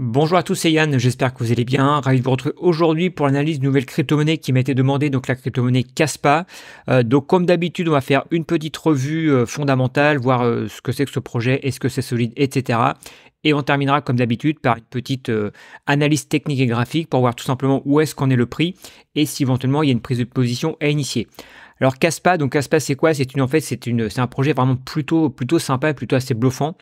Bonjour à tous, c'est Yann, j'espère que vous allez bien. Ravi de vous retrouver aujourd'hui pour l'analyse nouvelle crypto-monnaie qui m'a été demandée, donc la crypto-monnaie Caspa. Euh, donc comme d'habitude, on va faire une petite revue euh, fondamentale, voir euh, ce que c'est que ce projet, est-ce que c'est solide, etc. Et on terminera comme d'habitude par une petite analyse technique et graphique pour voir tout simplement où est-ce qu'on est le prix et si éventuellement il y a une prise de position à initier. Alors Caspa, donc Caspa c'est quoi C'est une en fait c'est une c'est un projet vraiment plutôt plutôt sympa, plutôt assez bluffant.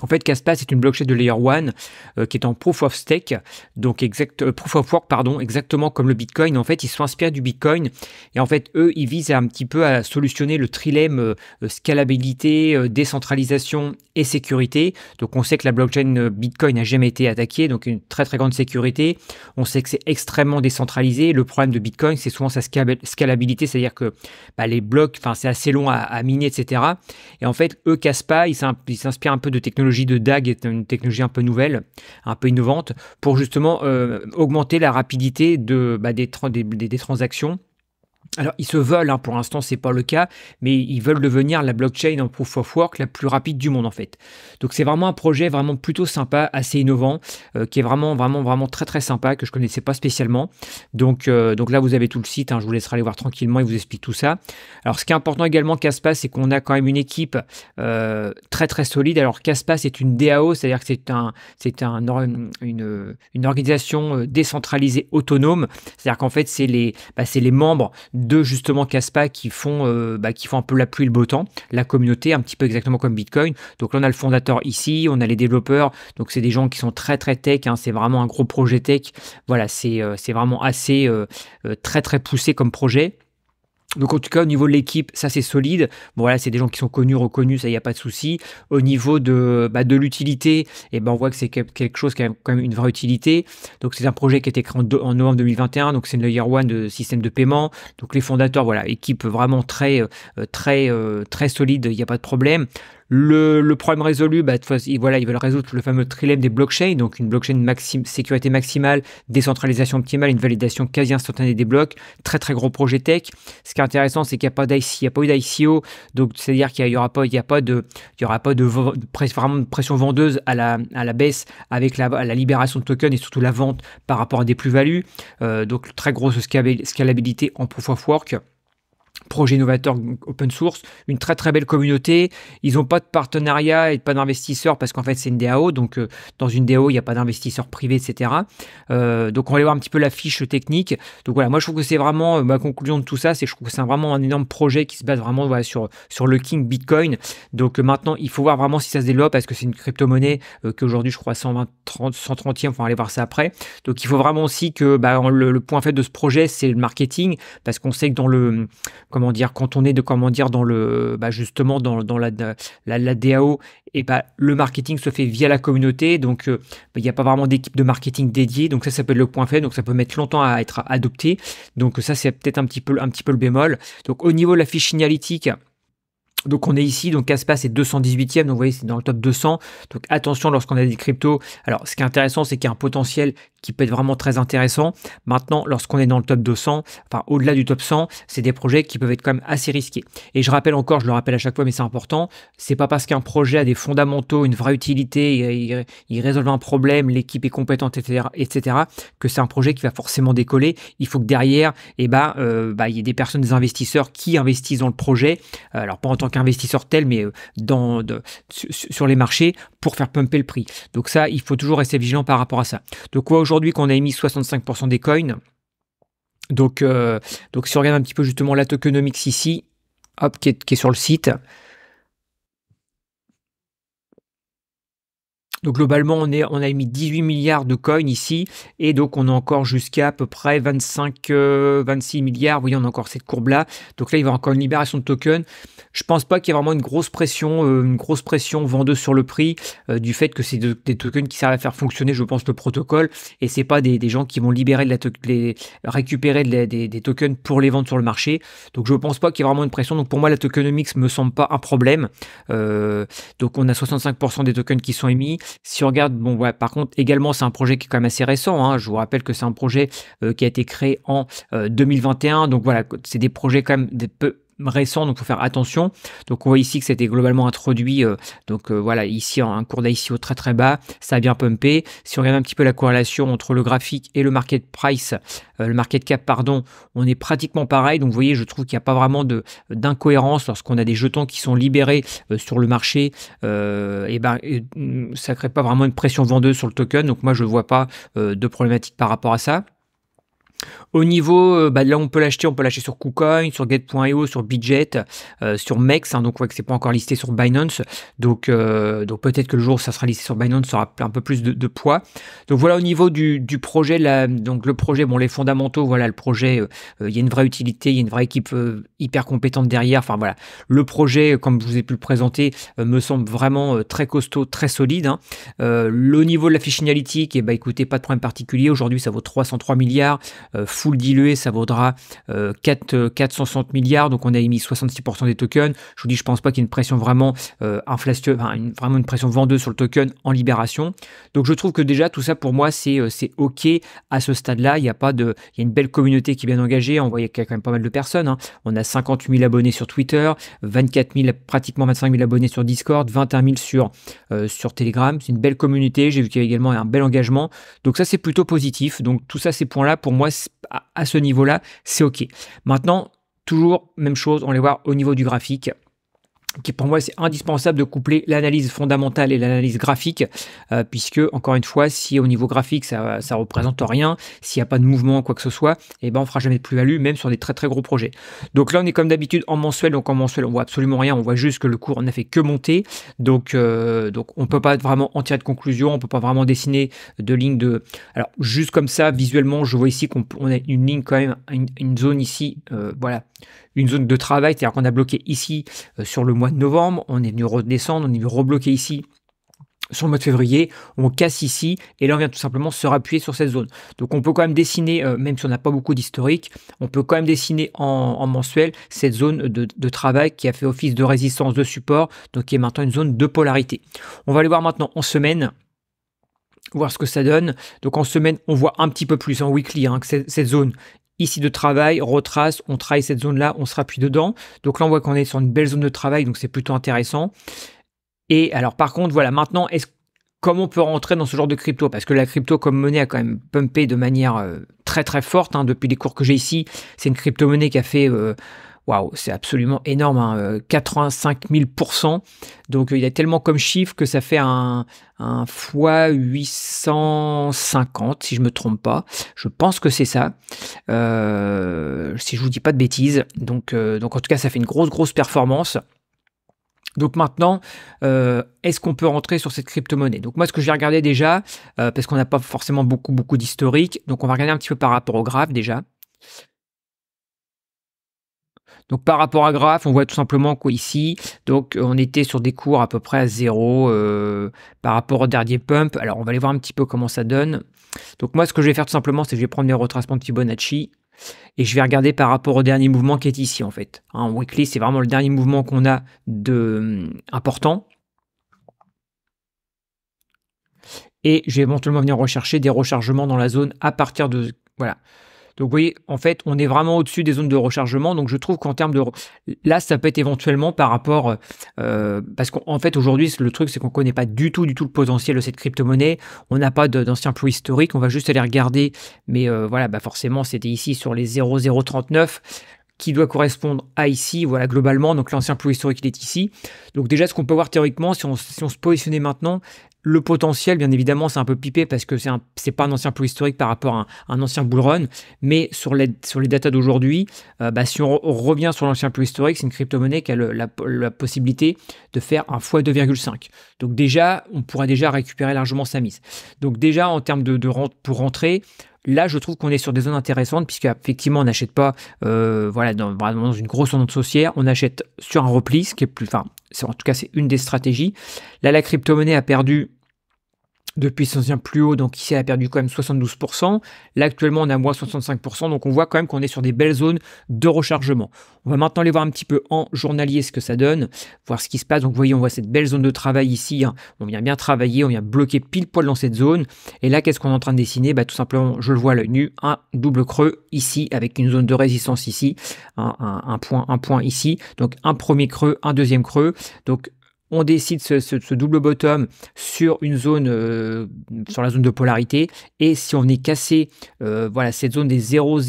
En fait, Caspa, c'est une blockchain de Layer 1 euh, qui est en Proof of Stake, donc exact, euh, Proof of Work, pardon, exactement comme le Bitcoin. En fait, ils sont inspirés du Bitcoin et en fait, eux, ils visent un petit peu à solutionner le trilemme euh, scalabilité, décentralisation et sécurité. Donc, on sait que la blockchain Bitcoin n'a jamais été attaquée, donc une très très grande sécurité. On sait que c'est extrêmement décentralisé. Le problème de Bitcoin, c'est souvent sa scalabilité, c'est-à-dire que bah, les blocs, enfin, c'est assez long à, à, miner, etc. Et en fait, eux, Caspa, ils s'inspirent un peu de technologie de DAG est une technologie un peu nouvelle, un peu innovante, pour justement euh, augmenter la rapidité de, bah, des transactions alors, ils se veulent, hein, pour l'instant, c'est pas le cas, mais ils veulent devenir la blockchain en proof of work la plus rapide du monde, en fait. Donc, c'est vraiment un projet vraiment plutôt sympa, assez innovant, euh, qui est vraiment, vraiment, vraiment très, très sympa, que je connaissais pas spécialement. Donc, euh, donc là, vous avez tout le site, hein, je vous laisserai aller voir tranquillement, il vous explique tout ça. Alors, ce qui est important également, Caspa, c'est qu'on a quand même une équipe euh, très, très solide. Alors, Caspa, c'est une DAO, c'est-à-dire que c'est un, c'est une, organisation décentralisée autonome, c'est-à-dire qu'en fait, c'est les, bah, c'est les membres de justement Caspa qui font euh, bah, qui font un peu la pluie et le beau temps, la communauté un petit peu exactement comme Bitcoin. Donc là on a le fondateur ici, on a les développeurs, donc c'est des gens qui sont très très tech, hein. c'est vraiment un gros projet tech. Voilà, c'est euh, c'est vraiment assez euh, très très poussé comme projet. Donc en tout cas au niveau de l'équipe, ça c'est solide. Bon voilà, c'est des gens qui sont connus, reconnus, ça il n'y a pas de souci. Au niveau de, bah, de l'utilité, et eh ben on voit que c'est quelque chose qui a quand même une vraie utilité. Donc c'est un projet qui a été créé en, novembre 2021, donc c'est une layer one de système de paiement. Donc les fondateurs, voilà, équipe vraiment très euh, très très, euh, très solide, il n'y a pas de problème. Le, problème résolu, bah, ils, voilà, ils veulent résoudre le fameux trilemme des blockchains, donc une blockchain de sécurité maximale, décentralisation optimale, une validation quasi instantanée des blocs. Très très gros projet tech. Ce qui est intéressant, c'est qu'il n'y a pas eu d'ICO, donc c'est-à-dire qu'il n'y aura pas, il a pas de, y aura pas de, pression vendeuse à la, à la baisse avec la, libération de tokens et surtout la vente par rapport à des plus-values. Euh, donc très grosse scalabilité en proof of work projet innovateur open source, une très très belle communauté. Ils n'ont pas de partenariat et pas d'investisseurs parce qu'en fait c'est une DAO, donc euh, dans une DAO il n'y a pas d'investisseurs privés, etc. Euh, donc on va aller voir un petit peu la fiche technique. Donc voilà, moi je trouve que c'est vraiment euh, ma conclusion de tout ça, c'est je trouve que c'est vraiment un énorme projet qui se base vraiment voilà, sur, sur le King Bitcoin. Donc maintenant il faut voir vraiment si ça se développe parce que c'est une crypto-monnaie qu'aujourd'hui je crois 120, 130e, on va aller voir ça après. Donc il faut vraiment aussi que bah, le, le, point fait de ce projet c'est le marketing parce qu'on sait que dans le comment dire, quand on est de, comment dire, dans le, bah, justement dans, dans la, DAO, et bah, le marketing se fait via la communauté, donc euh, bah, il n'y a pas vraiment d'équipe de marketing dédiée, donc ça, ça peut être le point fait. donc ça peut mettre longtemps à être adopté, donc ça, c'est peut-être un petit peu, un petit peu le bémol. Donc au niveau de la fiche signalétique, donc on est ici, donc Caspa c'est 218e, donc vous voyez c'est dans le top 200. Donc attention lorsqu'on a des cryptos. Alors ce qui est intéressant c'est qu'il y a un potentiel qui peut être vraiment très intéressant. Maintenant, lorsqu'on est dans le top 200, enfin au-delà du top 100, c'est des projets qui peuvent être quand même assez risqués. Et je rappelle encore, je le rappelle à chaque fois, mais c'est important, c'est pas parce qu'un projet a des fondamentaux, une vraie utilité, il, résolve un problème, l'équipe est compétente, etc., etc., que c'est un projet qui va forcément décoller. Il faut que derrière, et eh ben, euh, bah, il y ait des personnes, des investisseurs qui investissent dans le projet. Euh, alors pas en tant qu'investisseur tel, mais euh, dans, de, sur les marchés pour faire pumper le prix. Donc ça, il faut toujours rester vigilant par rapport à ça. Donc quoi aujourd'hui qu'on a émis 65% des coins, donc, euh, donc si on regarde un petit peu justement la tokenomics ici, hop, qui est, qui est sur le site, Donc globalement, on, est, on a émis 18 milliards de coins ici, et donc on a encore jusqu'à à peu près 25, 26 euh, milliards. Vous voyez, on a encore cette courbe-là. Donc là, il va y encore une libération de tokens. Je pense pas qu'il y ait vraiment une grosse pression, euh, une grosse pression vendeuse sur le prix euh, du fait que c'est des tokens qui servent à faire fonctionner, je pense, le protocole, et c'est pas des, gens qui vont libérer de la récupérer des, tokens pour les vendre sur le marché. Donc je pense pas qu'il y ait vraiment une pression. Donc pour moi, la tokenomics me semble pas un problème. donc on a 65% des tokens qui sont émis. Si on regarde, bon, ouais, par contre, également, c'est un projet qui est quand même assez récent. Hein. Je vous rappelle que c'est un projet euh, qui a été créé en 2021. Euh, Donc voilà, c'est des projets quand même des peu récent, donc faut faire attention. Donc on voit ici que c'était globalement introduit, euh, donc euh, voilà, ici un cours d'ICO très très bas, ça a bien pumpé. Si on regarde un petit peu la corrélation entre le graphique et le market price, euh, le market cap pardon, on est pratiquement pareil. Donc vous voyez, je trouve qu'il n'y a pas vraiment de d'incohérence lorsqu'on a des jetons qui sont libérés sur le marché, et ben mm, ça crée pas vraiment une pression vendeuse sur le token. Donc moi je vois pas de problématique par rapport à ça. Au niveau, euh, bah, là on peut l'acheter, on peut l'acheter sur KuCoin, sur Get.io, sur Bidget, euh, sur Mex, hein, donc que c'est pas encore listé sur Binance, donc, euh, donc peut-être que le jour ça sera listé sur Binance, ça aura un peu plus de, poids. Donc voilà au niveau du, projet, donc le projet, bon les fondamentaux, voilà le projet, il y a une vraie utilité, il y a une vraie équipe hyper compétente derrière, enfin voilà, le projet comme je vous ai pu le présenter me semble vraiment très costaud, très solide. Hein. le niveau de la fiche analytique et eh bah ben, écoutez, pas de problème particulier, aujourd'hui ça vaut 303 milliards, diluer dilué, ça vaudra 4, euh, 460 euh, milliards. Donc on a émis 66% des tokens. Je vous dis, je pense pas qu'il y ait une pression vraiment euh, inflation, enfin, une, vraiment une pression vendeuse sur le token en libération. Donc je trouve que déjà tout ça pour moi c'est c'est ok à ce stade-là. Il y a pas de, il y a une belle communauté qui est bien engagée. On voit qu'il y a quand même pas mal de personnes. Hein. On a 58 000 abonnés sur Twitter, 24 000, pratiquement 25 000 abonnés sur Discord, 21 000 sur sur Telegram. C'est une belle communauté. J'ai vu qu'il y a également un bel engagement. Donc ça c'est plutôt positif. Donc tout ça ces points-là pour moi à, ce niveau-là, c'est OK. Maintenant, toujours même chose, on les voir au niveau du graphique qui pour moi c'est indispensable de coupler l'analyse fondamentale et l'analyse graphique, euh, puisque encore une fois, si au niveau graphique ça, ça représente rien, s'il n'y a pas de mouvement, quoi que ce soit, et eh ben on fera jamais de plus-value, même sur des très très gros projets. Donc là on est comme d'habitude en mensuel, donc en mensuel on voit absolument rien, on voit juste que le cours n'a fait que monter, donc euh, donc on peut pas vraiment en tirer de conclusion, on peut pas vraiment dessiner de ligne de. Alors juste comme ça visuellement, je vois ici qu'on a une ligne quand même, une, zone ici, euh, voilà, une zone de travail, c'est-à-dire qu'on a bloqué ici sur le mois de novembre, on est venu redescendre, on est venu rebloquer ici sur le mois de février, on casse ici et là on vient tout simplement se rappuyer sur cette zone. Donc on peut quand même dessiner, euh, même si on n'a pas beaucoup d'historique, on peut quand même dessiner en, mensuel cette zone de, travail qui a fait office de résistance, de support, donc qui est maintenant une zone de polarité. On va aller voir maintenant en semaine voir ce que ça donne. Donc en semaine, on voit un petit peu plus en weekly hein, que cette zone ici de travail, retrace, on travaille cette zone-là, on se rappuie dedans. Donc là, on voit qu'on est sur une belle zone de travail, donc c'est plutôt intéressant. Et alors par contre, voilà, maintenant, est-ce comment on peut rentrer dans ce genre de crypto Parce que la crypto comme monnaie a quand même pumpé de manière euh, très très forte. Hein, depuis les cours que j'ai ici, c'est une crypto-monnaie qui a fait... Euh, Waouh, c'est absolument énorme, 85 hein, 000 euh, Donc euh, il a tellement comme chiffre que ça fait un, x 850, si je ne me trompe pas. Je pense que c'est ça, euh, si je ne vous dis pas de bêtises. Donc, donc en tout cas, ça fait une grosse, grosse performance. Donc maintenant, est-ce qu'on peut rentrer sur cette crypto-monnaie Donc moi, ce que j'ai regardé déjà, parce qu'on n'a pas forcément beaucoup, beaucoup d'historique, donc on va regarder un petit peu par rapport au graphe déjà. Donc par rapport à Graph, on voit tout simplement qu'ici, donc euh, on était sur des cours à peu près à zéro euh, par rapport au dernier pump. Alors on va aller voir un petit peu comment ça donne. Donc moi ce que je vais faire tout simplement, c'est que je vais prendre mes retracements de Fibonacci et je vais regarder par rapport au dernier mouvement qui est ici en fait. Hein, en weekly, c'est vraiment le dernier mouvement qu'on a de euh, important. Et je vais éventuellement venir rechercher des rechargements dans la zone à partir de... Voilà. Donc vous voyez, en fait, on est vraiment au-dessus des zones de rechargement. Donc je trouve qu'en termes de... Là, ça peut être éventuellement par rapport... Euh, parce qu'en fait, aujourd'hui, le truc, c'est qu'on ne connaît pas du tout, du tout le potentiel de cette crypto-monnaie. On n'a pas d'ancien plus historique. On va juste aller regarder. Mais euh, voilà, bah forcément, c'était ici sur les 0039 qui doit correspondre à ici, voilà, globalement. Donc l'ancien plus historique, il est ici. Donc déjà, ce qu'on peut voir théoriquement, si si on se positionnait maintenant, le potentiel, bien évidemment, c'est un peu pipé parce que c'est n'est pas un ancien plus historique par rapport à un, ancien bull run, mais sur les, sur les datas d'aujourd'hui, euh, bah, si on, revient sur l'ancien plus historique, c'est une crypto-monnaie qui a la, possibilité de faire un x 2,5. Donc déjà, on pourrait déjà récupérer largement sa mise. Donc déjà, en termes de, de rente pour rentrer, Là, je trouve qu'on est sur des zones intéressantes, puisque effectivement, on n'achète pas euh, voilà, dans, dans, une grosse zone saucière. on achète sur un repli, ce qui est plus. Enfin, en tout cas, c'est une des stratégies. Là, la crypto-monnaie a perdu depuis son vient plus haut. Donc ici, elle a perdu quand même 72%. Là, actuellement, on a moins 65%. Donc on voit quand même qu'on est sur des belles zones de rechargement. On va maintenant aller voir un petit peu en journalier ce que ça donne, voir ce qui se passe. Donc vous voyez, on voit cette belle zone de travail ici. Hein. On vient bien travailler, on vient bloquer pile poil dans cette zone. Et là, qu'est-ce qu'on est en train de dessiner bah, Tout simplement, je le vois à l'œil nu, un double creux ici avec une zone de résistance ici, un, un point, un point ici. Donc un premier creux, un deuxième creux. Donc on décide ce, double bottom sur une zone, euh, sur la zone de polarité. Et si on est cassé, euh, voilà, cette zone des 0,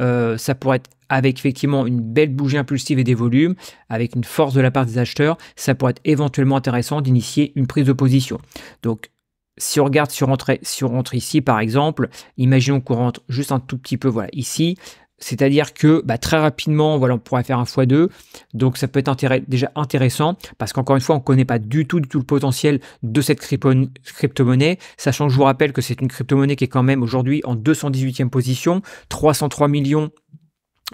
euh, ça pourrait être avec effectivement une belle bougie impulsive et des volumes, avec une force de la part des acheteurs, ça pourrait être éventuellement intéressant d'initier une prise de position. Donc, si on regarde sur rentre, si on rentre ici, par exemple, imaginons qu'on rentre juste un tout petit peu, voilà, ici, c'est-à-dire que bah, très rapidement, voilà, on pourrait faire un x2. Donc ça peut être déjà intéressant parce qu'encore une fois, on ne connaît pas du tout, tout le potentiel de cette crypto-monnaie, sachant que je vous rappelle que c'est une crypto-monnaie qui est quand même aujourd'hui en 218e position, 303 millions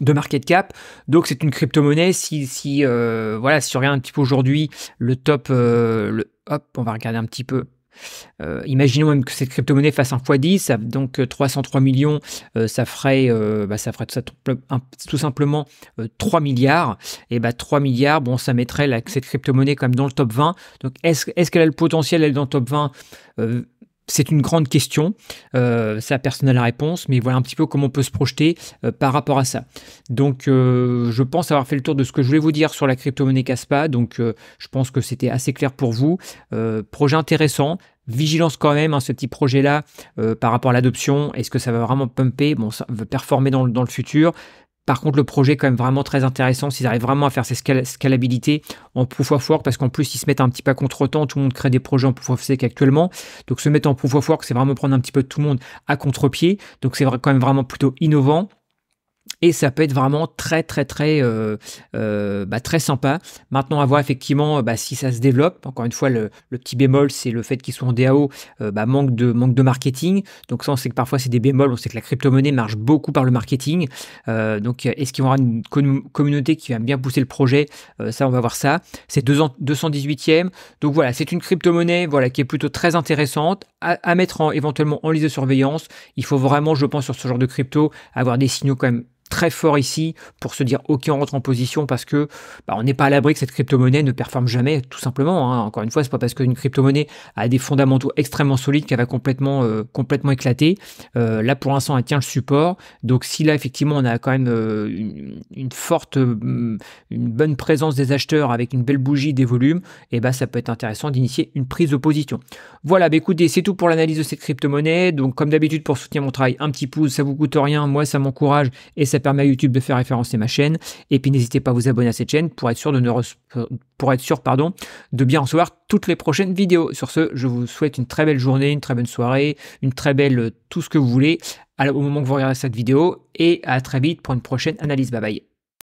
de market cap. Donc c'est une crypto-monnaie. Si, euh, voilà, si on regarde un petit peu aujourd'hui le top, euh, hop, on va regarder un petit peu euh, imaginons même que cette crypto-monnaie fasse un x10, donc 303 euh, millions, euh, ça ferait, bah, ça ferait tout, simplement 3 milliards. Et bah, 3 milliards, bon, ça mettrait cette crypto-monnaie dans le top 20. Donc est-ce est qu'elle a le potentiel d'être dans le top 20 c'est une grande question, ça euh, personne n'a la réponse, mais voilà un petit peu comment on peut se projeter euh, par rapport à ça. Donc euh, je pense avoir fait le tour de ce que je voulais vous dire sur la crypto-monnaie CASPA, donc je pense que c'était assez clair pour vous. projet intéressant, vigilance quand même, hein, ce petit projet-là, par rapport à l'adoption, est-ce que ça va vraiment pumper, bon, ça va performer dans dans le futur par contre, le projet est quand même vraiment très intéressant. S'ils arrivent vraiment à faire cette scalabilité en proof of work, parce qu'en plus, ils se mettent un petit peu à contre-temps. Tout le monde crée des projets en proof of stake actuellement. Donc, se mettre en proof of work, c'est vraiment prendre un petit peu tout le monde à contre-pied. Donc, c'est quand même vraiment plutôt innovant et ça peut être vraiment très très très euh, euh, bah, très sympa. Maintenant, à voir effectivement euh, bah, si ça se développe. Encore une fois, le, petit bémol, c'est le fait qu'ils soient en DAO, bah, manque de manque de marketing. Donc ça, on sait que parfois c'est des bémols. On sait que la crypto-monnaie marche beaucoup par le marketing. donc est-ce qu'ils vont aura une communauté qui va bien pousser le projet Ça, on va voir ça. C'est 218e. Donc voilà, c'est une crypto-monnaie voilà, qui est plutôt très intéressante à, mettre éventuellement en liste de surveillance. Il faut vraiment, je pense, sur ce genre de crypto, avoir des signaux quand même très fort ici pour se dire ok on rentre en position parce que bah, on n'est pas à l'abri que cette crypto-monnaie ne performe jamais tout simplement. Hein. Encore une fois, c'est pas parce qu'une crypto-monnaie a des fondamentaux extrêmement solides qu'elle va complètement, euh, complètement éclater. Euh, là pour l'instant elle tient le support. Donc si là effectivement on a quand même euh, une, forte, mm, une bonne présence des acheteurs avec une belle bougie des volumes, et eh bah ben, ça peut être intéressant d'initier une prise de position. Voilà, bah, écoutez, c'est tout pour l'analyse de cette crypto-monnaie. Donc comme d'habitude pour soutenir mon travail, un petit pouce, ça vous coûte rien, moi ça m'encourage et ça ça permet à YouTube de faire référencer ma chaîne. Et puis n'hésitez pas à vous abonner à cette chaîne pour être sûr de, ne pour être sûr, de bien recevoir toutes les prochaines vidéos. Sur ce, je vous souhaite une très belle journée, une très bonne soirée, une très belle euh, tout ce que vous voulez au moment que vous regardez cette vidéo. Et à très vite pour une prochaine analyse. Bye bye.